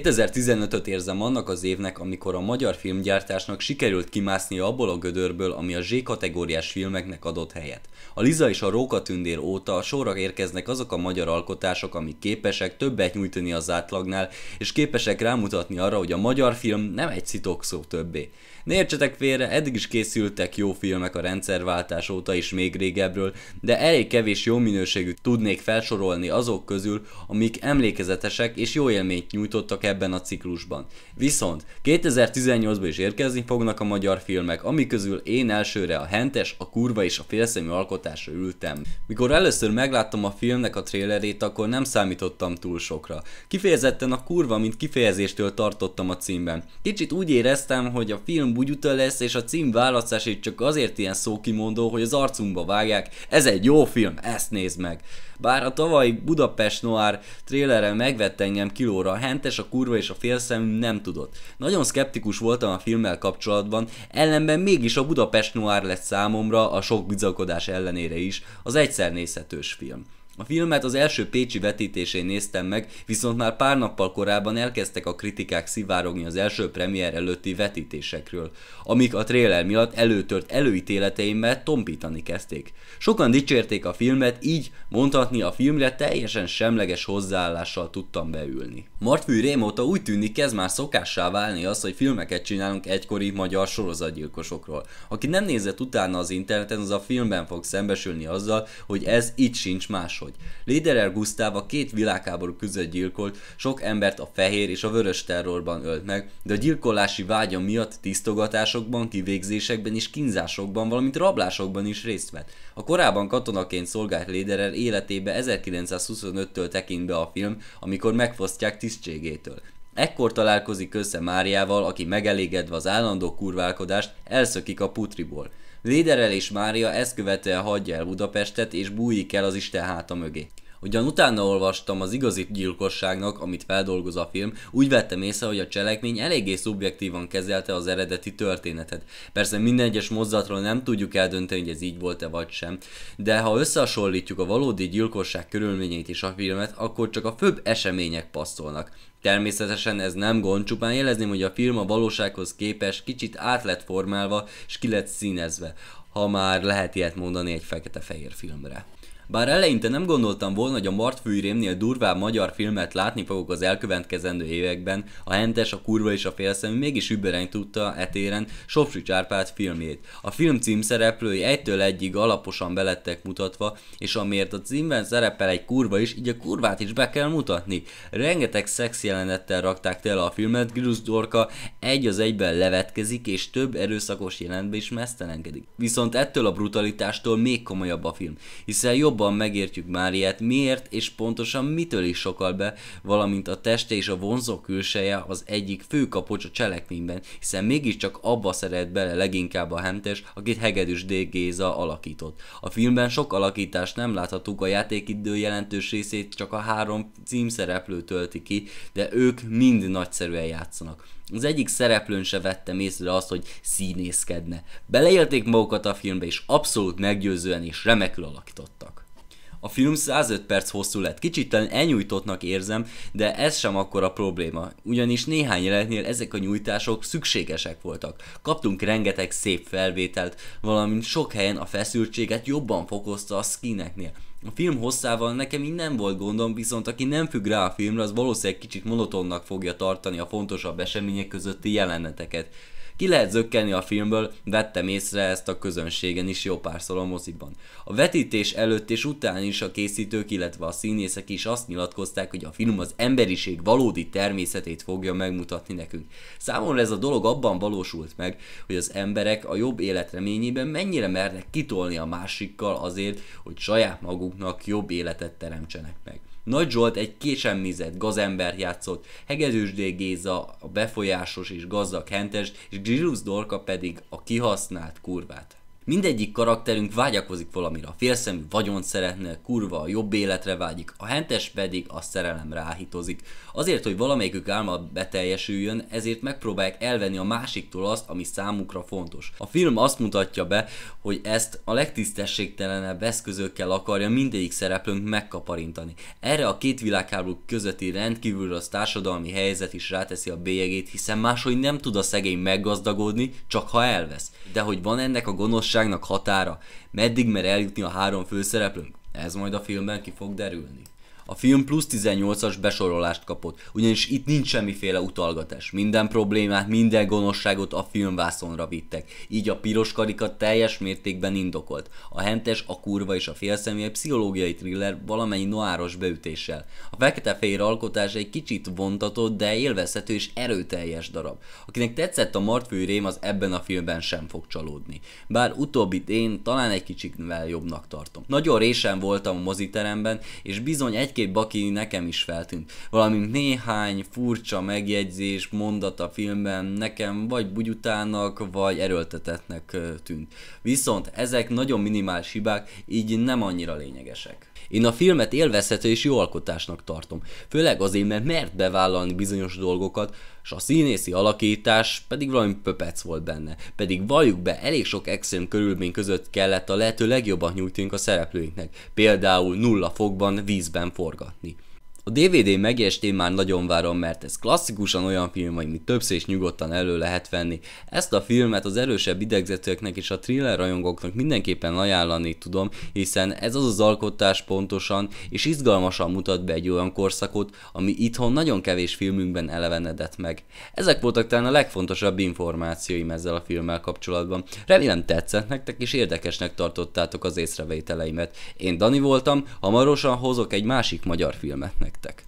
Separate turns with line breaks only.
2015-öt érzem annak az évnek, amikor a magyar filmgyártásnak sikerült kimászni abból a gödörből, ami a Z-kategóriás filmeknek adott helyet. A Liza és a Róka tündér óta sorra érkeznek azok a magyar alkotások, amik képesek többet nyújtani az átlagnál, és képesek rámutatni arra, hogy a magyar film nem egy szitokszó többé. Ne értsetek félre, eddig is készültek jó filmek a rendszerváltás óta is még régebbről, de elég kevés jó minőségű tudnék felsorolni azok közül, amik emlékezetesek és jó élményt nyújtottak csak ebben a ciklusban. Viszont 2018-ban is érkezni fognak a magyar filmek, ami közül én elsőre a Hentes, a Kurva és a Félszemű alkotásra ültem. Mikor először megláttam a filmnek a trélerét, akkor nem számítottam túl sokra. Kifejezetten a kurva, mint kifejezéstől tartottam a címben. Kicsit úgy éreztem, hogy a film bugyuta lesz, és a cím választásért csak azért ilyen szókimondó, hogy az arcunkba vágják, ez egy jó film, ezt nézd meg. Bár a tavalyi Budapest Noir trélere megvett engem kilóra a Hentes, a kurva és a félszem nem tudott. Nagyon szkeptikus voltam a filmmel kapcsolatban, ellenben mégis a Budapest Noir lett számomra a sok bizakodás ellenére is az egyszer nézhetős film. A filmet az első pécsi vetítésén néztem meg, viszont már pár nappal korábban elkezdtek a kritikák szivárogni az első premier előtti vetítésekről, amik a tréler miatt előtört előítéleteimmel tompítani kezdték. Sokan dicsérték a filmet, így mondhatni a filmre teljesen semleges hozzáállással tudtam beülni. Martfű rémóta úgy tűnik kezd már szokássá válni az, hogy filmeket csinálunk egykori magyar sorozatgyilkosokról. Aki nem nézett utána az interneten, az a filmben fog szembesülni azzal, hogy ez itt sincs más máshogy. Lederer Gustáva a két világháború között gyilkolt, sok embert a fehér és a vörös terrorban ölt meg, de a gyilkolási vágya miatt tisztogatásokban, kivégzésekben és kínzásokban, valamint rablásokban is részt vett. A korábban katonaként szolgált Lederer életébe 1925-től tekint be a film, amikor megfosztják tisztségétől. Ekkor találkozik össze Máriával, aki megelégedve az állandó kurválkodást elszökik a putriból. Léderel és Mária ezt követően hagyja el Budapestet és bújik el az Isten háta mögé. Ugyan utána olvastam az igazi gyilkosságnak, amit feldolgoz a film, úgy vettem észre, hogy a cselekmény eléggé szubjektívan kezelte az eredeti történetet. Persze minden egyes mozzatról nem tudjuk eldönteni, hogy ez így volt-e vagy sem, de ha összehasonlítjuk a valódi gyilkosság körülményeit és a filmet, akkor csak a főbb események passzolnak. Természetesen ez nem gond, csupán jelezném, hogy a film a valósághoz képes kicsit át lett formálva és ki lett színezve, ha már lehet ilyet mondani egy fekete-fehér filmre. Bár eleinte nem gondoltam volna, hogy a Martfűrémnél durvább magyar filmet látni fogok az elkövetkezendő években, a Hentes, a Kurva és a Félszemű mégis übereny tudta etéren Sofsics Csárpát filmjét. A film szereplői egytől egyig alaposan belettek mutatva, és amiért a címben szerepel egy kurva is, így a kurvát is be kell mutatni. Rengeteg szex jelenettel rakták tele a filmet, Dorka egy az egyben levetkezik, és több erőszakos jelentbe is mesztelenkedik. Viszont ettől a brutalitástól még komolyabb a film, hiszen jobb jobban megértjük Máriát, miért és pontosan mitől is sokal be, valamint a teste és a vonzó külseje az egyik fő kapocs a cselekményben, hiszen mégiscsak abba szeret bele leginkább a hentes, akit Hegedűs D. Géza alakított. A filmben sok alakítást nem láthatunk, a játékidő jelentős részét csak a három címszereplő tölti ki, de ők mind nagyszerűen játszanak. Az egyik szereplőn se vettem észre azt, hogy színészkedne. Beleélték magukat a filmbe, és abszolút meggyőzően és remekül alakítottak. A film 105 perc hosszú lett, kicsit talán elnyújtottnak érzem, de ez sem akkor a probléma, ugyanis néhány jelenetnél ezek a nyújtások szükségesek voltak. Kaptunk rengeteg szép felvételt, valamint sok helyen a feszültséget jobban fokozta a skineknél. A film hosszával nekem így nem volt gondom, viszont aki nem függ rá a filmre, az valószínűleg kicsit monotonnak fogja tartani a fontosabb események közötti jeleneteket. Ki lehet zökkenni a filmből, vettem észre ezt a közönségen is jó párszor a moziban. A vetítés előtt és után is a készítők, illetve a színészek is azt nyilatkozták, hogy a film az emberiség valódi természetét fogja megmutatni nekünk. Számomra ez a dolog abban valósult meg, hogy az emberek a jobb életreményében mennyire mernek kitolni a másikkal azért, hogy saját maguknak jobb életet teremtsenek meg. Nagy Zsolt egy késemmizett gazember játszott, Hegedűs Géza a befolyásos és gazdag hentes, és Dorka pedig a kihasznált kurvát. Mindegyik karakterünk vágyakozik valamira. Félszemű vagyont szeretne, kurva a jobb életre vágyik, a hentes pedig a szerelem ráhitozik. Azért, hogy valamelyikük álma beteljesüljön, ezért megpróbálják elvenni a másiktól azt, ami számukra fontos. A film azt mutatja be, hogy ezt a legtisztességtelenebb eszközökkel akarja mindegyik szereplőnk megkaparintani. Erre a két világháború közötti rendkívül az társadalmi helyzet is ráteszi a bélyegét, hiszen máshogy nem tud a szegény meggazdagodni, csak ha elvesz. De hogy van ennek a gonosz gyilkosságnak határa? Meddig mer eljutni a három főszereplőnk? Ez majd a filmben ki fog derülni. A film plusz 18-as besorolást kapott, ugyanis itt nincs semmiféle utalgatás. Minden problémát, minden gonoszságot a filmvászonra vittek, így a piros karika teljes mértékben indokolt. A hentes, a kurva és a félszemély pszichológiai thriller valamennyi noáros beütéssel. A fekete-fehér alkotás egy kicsit vontatott, de élvezhető és erőteljes darab. Akinek tetszett a martfő rém, az ebben a filmben sem fog csalódni. Bár utóbbit én talán egy kicsit jobbnak tartom. Nagyon résen voltam a moziteremben, és bizony egy egy-két baki nekem is feltűnt, valamint néhány furcsa megjegyzés, mondat a filmben nekem vagy bugyutának, vagy erőltetetnek tűnt. Viszont ezek nagyon minimális hibák, így nem annyira lényegesek. Én a filmet élvezhető és jó alkotásnak tartom, főleg azért, mert mert bevállalni bizonyos dolgokat, és a színészi alakítás pedig valami pöpec volt benne. Pedig valljuk be, elég sok extrém körülmény között kellett a lehető legjobban nyújtunk a szereplőinknek, például nulla fokban vízben forgatni. A DVD megést én már nagyon várom, mert ez klasszikusan olyan film, amit többször is nyugodtan elő lehet venni. Ezt a filmet az erősebb idegzetőknek és a thriller rajongóknak mindenképpen ajánlani tudom, hiszen ez az az alkotás pontosan és izgalmasan mutat be egy olyan korszakot, ami itthon nagyon kevés filmünkben elevenedett meg. Ezek voltak talán a legfontosabb információim ezzel a filmmel kapcsolatban. Remélem tetszett nektek és érdekesnek tartottátok az észrevételeimet. Én Dani voltam, hamarosan hozok egy másik magyar filmet nektek. так.